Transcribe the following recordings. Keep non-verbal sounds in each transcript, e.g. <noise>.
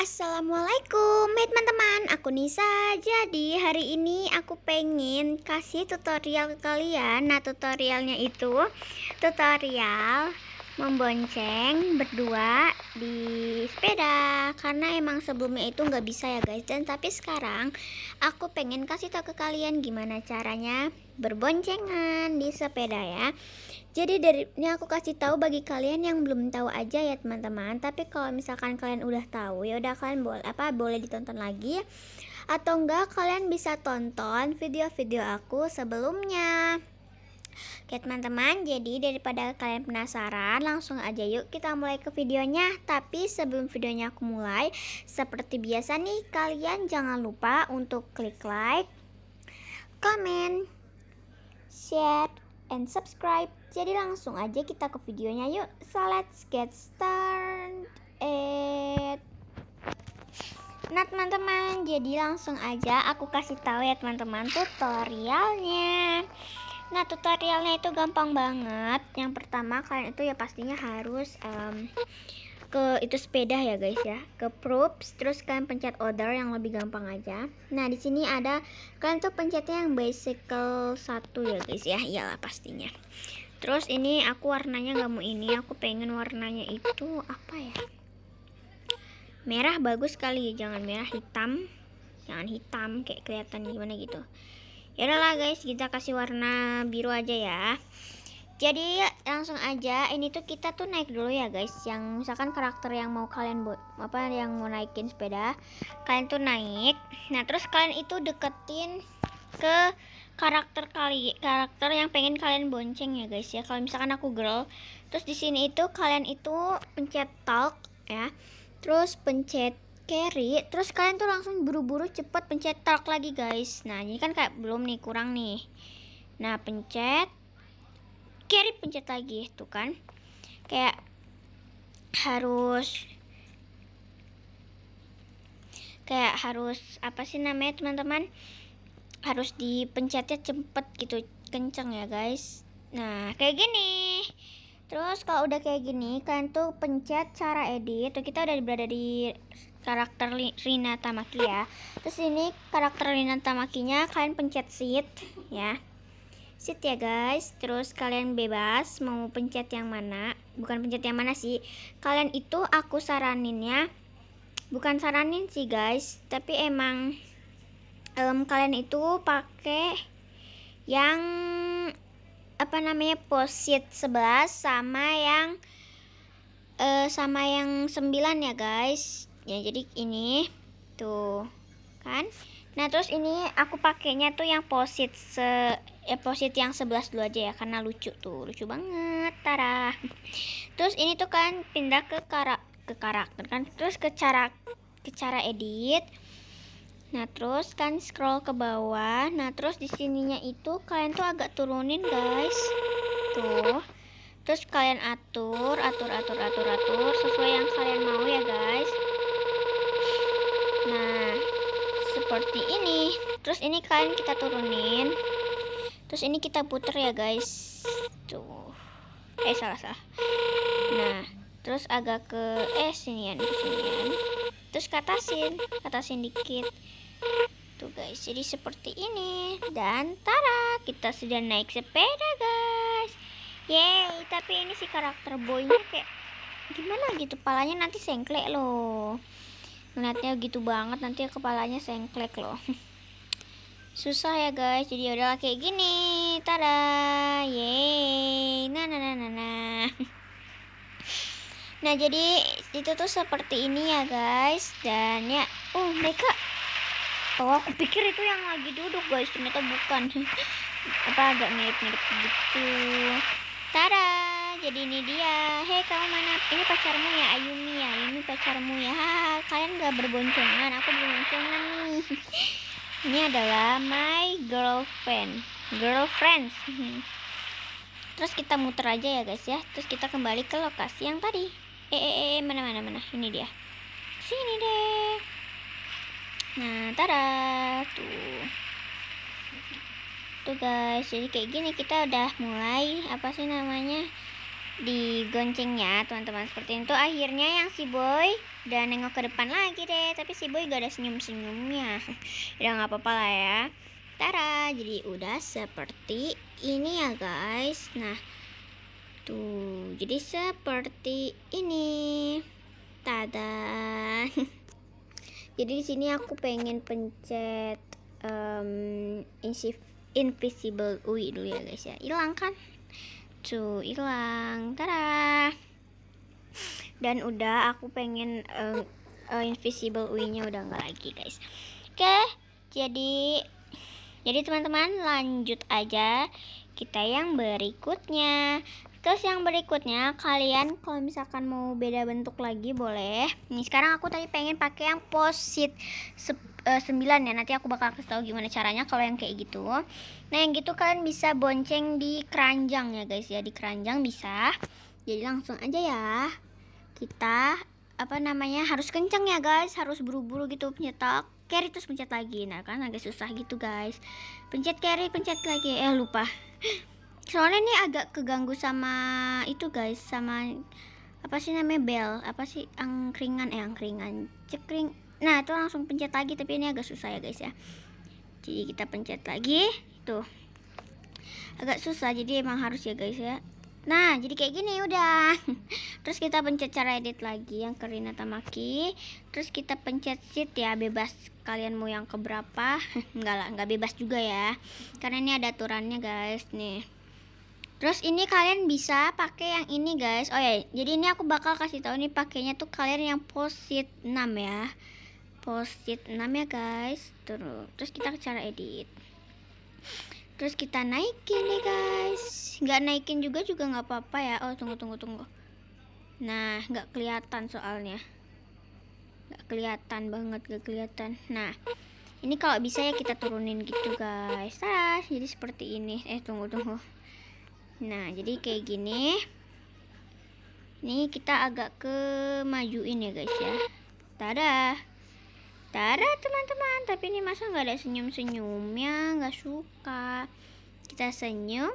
Assalamualaikum teman-teman aku Nisa jadi hari ini aku pengen kasih tutorial ke kalian nah tutorialnya itu tutorial membonceng berdua di sepeda karena emang sebelumnya itu nggak bisa ya guys dan tapi sekarang aku pengen kasih tau ke kalian gimana caranya berboncengan di sepeda ya jadi dari ini aku kasih tahu bagi kalian yang belum tahu aja ya teman-teman. Tapi kalau misalkan kalian udah tahu, ya udah kalian boleh apa boleh ditonton lagi atau enggak kalian bisa tonton video-video aku sebelumnya. Oke teman-teman, jadi daripada kalian penasaran, langsung aja yuk kita mulai ke videonya. Tapi sebelum videonya aku mulai, seperti biasa nih kalian jangan lupa untuk klik like, comment, share, and subscribe. Jadi langsung aja kita ke videonya yuk. So let's get started. Nah teman-teman, jadi langsung aja aku kasih tahu ya teman-teman tutorialnya. Nah tutorialnya itu gampang banget. Yang pertama kalian itu ya pastinya harus um, ke itu sepeda ya guys ya ke props terus kalian pencet order yang lebih gampang aja nah di sini ada kalian tuh pencetnya yang bicycle satu ya guys ya iyalah pastinya terus ini aku warnanya nggak mau ini aku pengen warnanya itu apa ya merah bagus sekali jangan merah hitam jangan hitam kayak kelihatan gimana gitu ya lah guys kita kasih warna biru aja ya jadi langsung aja ini tuh kita tuh naik dulu ya guys yang misalkan karakter yang mau kalian buat apa yang mau naikin sepeda kalian tuh naik nah terus kalian itu deketin ke karakter kali karakter yang pengen kalian bonceng ya guys ya kalau misalkan aku girl terus di sini itu kalian itu pencet talk ya terus pencet carry terus kalian tuh langsung buru-buru cepet pencet talk lagi guys nah ini kan kayak belum nih kurang nih nah pencet kiri pencet lagi itu kan kayak harus kayak harus apa sih namanya teman-teman harus dipencetnya cepet gitu kenceng ya guys nah kayak gini terus kalau udah kayak gini kan tuh pencet cara edit tuh kita udah berada di karakter Rina Tamaki ya terus ini karakter Rina Tamakinya kalian pencet sit ya Sit ya guys, terus kalian bebas mau pencet yang mana. Bukan pencet yang mana sih. Kalian itu aku saraninnya bukan saranin sih guys, tapi emang um, kalian itu pakai yang apa namanya posit 11 sama yang uh, sama yang 9 ya guys ya jadi ini tuh kan nah terus ini aku pakainya tuh yang posit se deposit yang 11 dulu aja ya karena lucu tuh lucu banget tara terus ini tuh kan pindah ke karak ke karakter kan terus ke cara ke cara edit nah terus kan scroll ke bawah nah terus di sininya itu kalian tuh agak turunin guys tuh terus kalian atur atur atur atur atur sesuai yang kalian mau ya guys nah seperti ini terus ini kalian kita turunin terus ini kita puter ya guys tuh eh salah salah nah terus agak ke eh sinian sinian terus katasin katasin dikit tuh guys jadi seperti ini dan tara kita sudah naik sepeda guys yeay tapi ini si karakter boynya kayak gimana gitu kepalanya nanti sengklek loh ngeliatnya gitu banget nanti kepalanya sengklek loh <laughs> susah ya guys jadi ya udah kayak gini tada yeay nah nah nah nah, nah. <laughs> nah jadi itu tuh seperti ini ya guys dan ya oh mereka oh aku pikir itu yang lagi duduk guys ternyata bukan <laughs> apa agak mirip-mirip gitu tada jadi ini dia hei kamu mana ini pacarmu ya Ayumi ya ini pacarmu ya kalian gak berboncengan aku berboncengan nih <laughs> ini adalah my girlfriend girlfriends <laughs> terus kita muter aja ya guys ya terus kita kembali ke lokasi yang tadi eh, eh eh, eh mana mana mana ini dia sini deh nah tada tuh tuh guys jadi kayak gini kita udah mulai apa sih namanya di goncengnya teman-teman seperti itu akhirnya yang si boy dan nengok ke depan lagi deh tapi si boy gak ada senyum-senyumnya <laughs> udah nggak apa-apa lah ya Tara jadi udah seperti ini ya guys nah tuh jadi seperti ini tada <laughs> jadi di sini aku pengen pencet um, invisible UI dulu ya guys ya hilang kan tuh hilang Tara dan udah aku pengen uh, uh, invisible UI-nya udah nggak lagi guys oke okay, jadi jadi teman-teman lanjut aja kita yang berikutnya terus yang berikutnya kalian kalau misalkan mau beda bentuk lagi boleh nih sekarang aku tadi pengen pakai yang posit uh, eh, ya nanti aku bakal kasih tahu gimana caranya kalau yang kayak gitu nah yang gitu kalian bisa bonceng di keranjang ya guys ya di keranjang bisa jadi langsung aja ya kita apa namanya harus kenceng ya guys harus buru-buru gitu pencetak carry terus pencet lagi nah kan agak susah gitu guys pencet carry pencet lagi eh lupa <laughs> soalnya ini agak keganggu sama itu guys sama apa sih namanya bell apa sih angkringan eh angkringan cekring nah itu langsung pencet lagi tapi ini agak susah ya guys ya jadi kita pencet lagi tuh agak susah jadi emang harus ya guys ya Nah, jadi kayak gini udah. <laughs> Terus kita pencet cara edit lagi yang ke Tamaki. Terus kita pencet sheet ya, bebas kalian mau yang keberapa. Enggak <laughs> lah, enggak bebas juga ya. Karena ini ada aturannya guys, nih. Terus ini kalian bisa pakai yang ini guys. Oh ya, jadi ini aku bakal kasih tahu nih pakainya tuh kalian yang posit 6 ya. Posit 6 ya guys. Terus terus kita cara edit terus kita naikin nih guys nggak naikin juga juga nggak apa-apa ya oh tunggu tunggu tunggu nah nggak kelihatan soalnya nggak kelihatan banget nggak kelihatan nah ini kalau bisa ya kita turunin gitu guys ah, jadi seperti ini eh tunggu tunggu nah jadi kayak gini ini kita agak kemajuin ya guys ya tada Tara teman-teman, tapi ini masa nggak ada senyum-senyumnya, nggak suka. Kita senyum.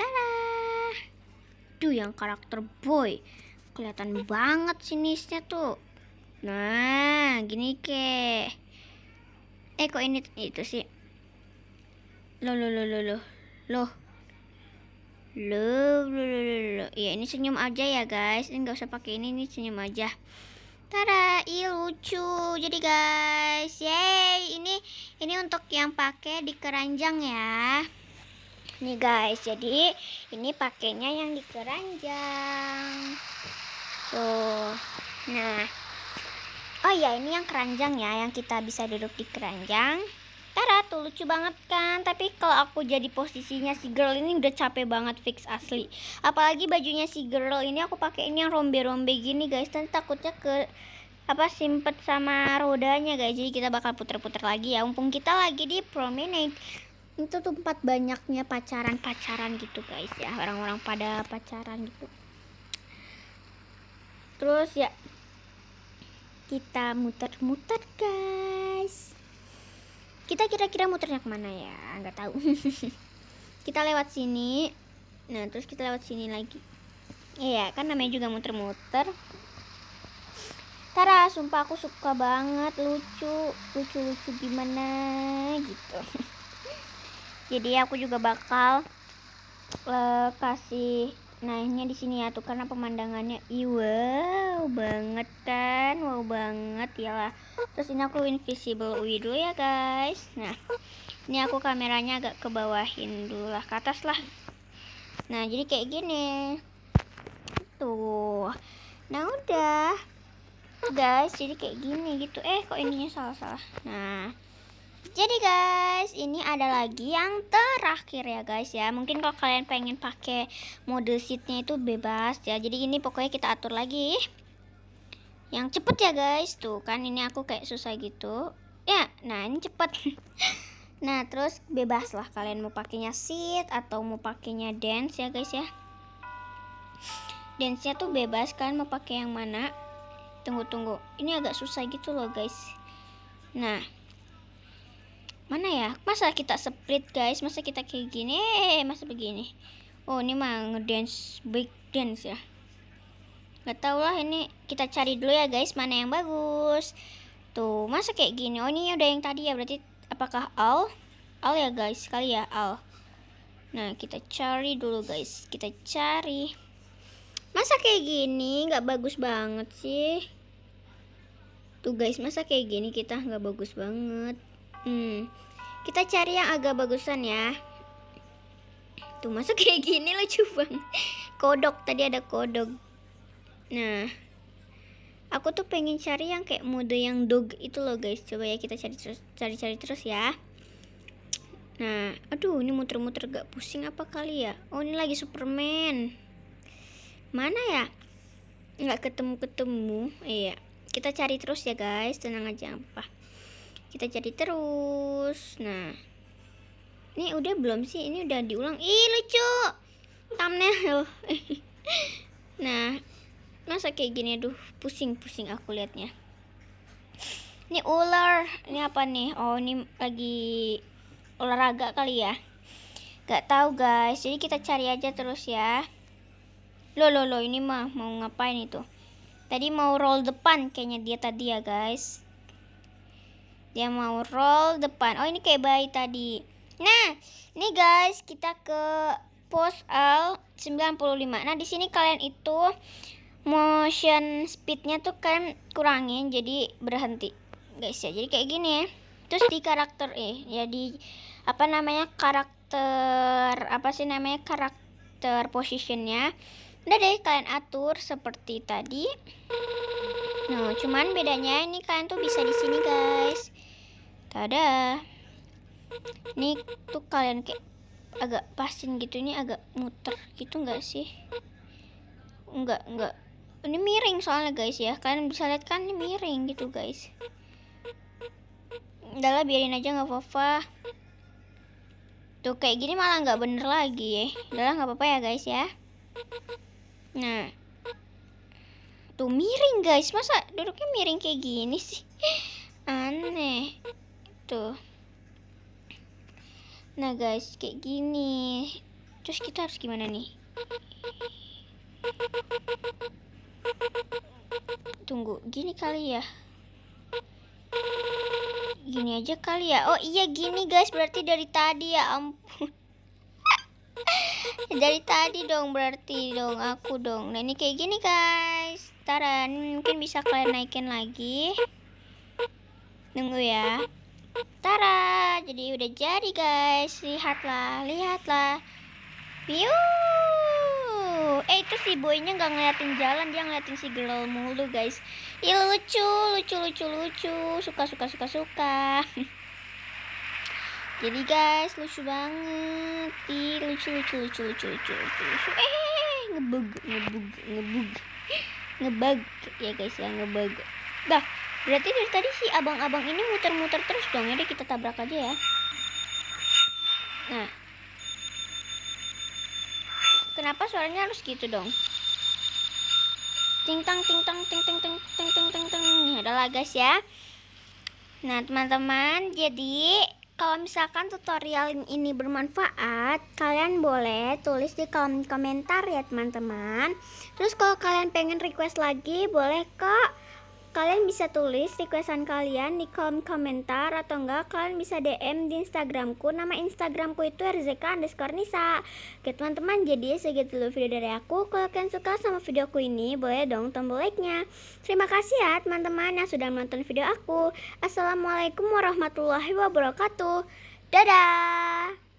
Tara. Tuh yang karakter boy. Kelihatan banget sinisnya tuh. Nah, gini ke. Eh kok ini itu sih? Loh, loh, loh, loh, loh. Loh. Loh, loh, loh, loh. Ya ini senyum aja ya guys. Ini nggak usah pakai ini, ini senyum aja tarai i lucu. Jadi guys, yay, ini ini untuk yang pakai di keranjang ya. Nih guys, jadi ini pakainya yang di keranjang. Tuh. Nah. Oh ya, ini yang keranjang ya, yang kita bisa duduk di keranjang. Tara tuh lucu banget kan Tapi kalau aku jadi posisinya si girl ini udah capek banget fix asli Apalagi bajunya si girl ini aku pakai ini yang rombe-rombe gini guys dan takutnya ke apa simpet sama rodanya guys Jadi kita bakal puter-puter lagi ya umpung kita lagi di promenade Itu tempat banyaknya pacaran-pacaran gitu guys ya Orang-orang pada pacaran gitu Terus ya kita muter-muter guys kita kira-kira muternya kemana ya nggak tahu <laughs> kita lewat sini nah terus kita lewat sini lagi iya kan namanya juga muter-muter Tara sumpah aku suka banget lucu lucu-lucu gimana gitu <laughs> jadi aku juga bakal uh, kasih naiknya di sini ya tuh karena pemandangannya Ih, wow banget kan wow banget ya lah terus ini aku invisible UI dulu ya guys nah ini aku kameranya agak ke bawahin dulu lah ke atas lah nah jadi kayak gini tuh nah udah guys jadi kayak gini gitu eh kok ininya salah-salah nah jadi guys, ini ada lagi yang terakhir ya guys ya. Mungkin kalau kalian pengen pakai mode seatnya itu bebas ya. Jadi ini pokoknya kita atur lagi. Yang cepet ya guys. Tuh kan ini aku kayak susah gitu. Ya, nah ini cepet. <laughs> nah terus bebas lah kalian mau pakainya seat atau mau pakainya dance ya guys ya. Dance-nya tuh bebas kan mau pakai yang mana. Tunggu-tunggu. Ini agak susah gitu loh guys. Nah, mana ya masa kita split guys masa kita kayak gini eh, masa begini oh ini mah ngedance big dance ya nggak tau lah ini kita cari dulu ya guys mana yang bagus tuh masa kayak gini oh ini udah yang tadi ya berarti apakah all all ya guys kali ya all nah kita cari dulu guys kita cari masa kayak gini nggak bagus banget sih tuh guys masa kayak gini kita nggak bagus banget Hmm, kita cari yang agak bagusan ya. Tuh masuk <laughs> kayak gini lucu banget. Kodok tadi ada kodok. Nah, aku tuh pengen cari yang kayak mode yang dog itu loh guys. Coba ya kita cari terus, cari-cari terus ya. Nah, aduh ini muter-muter gak pusing apa kali ya? Oh ini lagi Superman. Mana ya? Nggak ketemu-ketemu. Iya, kita cari terus ya guys. Tenang aja apa kita cari terus nah ini udah belum sih ini udah diulang ih lucu thumbnail <laughs> nah masa kayak gini aduh pusing pusing aku liatnya ini ular ini apa nih oh ini lagi olahraga kali ya gak tahu guys jadi kita cari aja terus ya lo lo lo ini mah mau ngapain itu tadi mau roll depan kayaknya dia tadi ya guys dia mau roll depan. Oh, ini kayak bayi tadi. Nah, ini guys, kita ke pose L95. Nah, di sini kalian itu motion speednya tuh kan kurangin jadi berhenti guys ya jadi kayak gini ya terus di karakter eh jadi ya, apa namanya karakter apa sih namanya karakter positionnya udah deh kalian atur seperti tadi nah cuman bedanya ini kalian tuh bisa di sini guys tada ini tuh kalian kayak agak pasin gitu ini agak muter gitu nggak sih nggak nggak ini miring soalnya guys ya kalian bisa lihat kan ini miring gitu guys udahlah biarin aja nggak apa-apa tuh kayak gini malah nggak bener lagi ya udahlah nggak apa-apa ya guys ya nah tuh miring guys masa duduknya miring kayak gini sih aneh gitu nah guys kayak gini terus kita harus gimana nih tunggu gini kali ya gini aja kali ya oh iya gini guys berarti dari tadi ya ampun dari tadi dong berarti dong aku dong nah ini kayak gini guys taran mungkin bisa kalian naikin lagi nunggu ya Tara, jadi udah jadi guys. Lihatlah, lihatlah. Piu. Eh itu si boynya nggak ngeliatin jalan, dia ngeliatin si girl mulu guys. Ih lucu, lucu, lucu, lucu. Suka, suka, suka, suka. <laughs> jadi guys, lucu banget. Ih lucu, lucu, lucu, lucu, lucu, lucu. lucu. Eh ngebug, ngebug, ngebug, <laughs> ngebug. Ya guys ya ngebug. Dah. Berarti dari tadi si abang-abang ini muter-muter terus dong ya deh kita tabrak aja ya. Nah. Kenapa suaranya harus gitu dong? Ting tang ting tang ting ting ting ting ting ting ting. Nih adalah guys ya. Nah, teman-teman, jadi kalau misalkan tutorial ini bermanfaat, kalian boleh tulis di kolom komentar ya, teman-teman. Terus kalau kalian pengen request lagi, boleh kok Kalian bisa tulis requestan kalian di kolom komentar atau enggak kalian bisa DM di Instagramku. Nama Instagramku itu rzk underscore nisa. Oke teman-teman, jadi segitu dulu video dari aku. Kalau kalian suka sama videoku ini, boleh dong tombol like-nya. Terima kasih ya teman-teman yang sudah menonton video aku. Assalamualaikum warahmatullahi wabarakatuh. Dadah!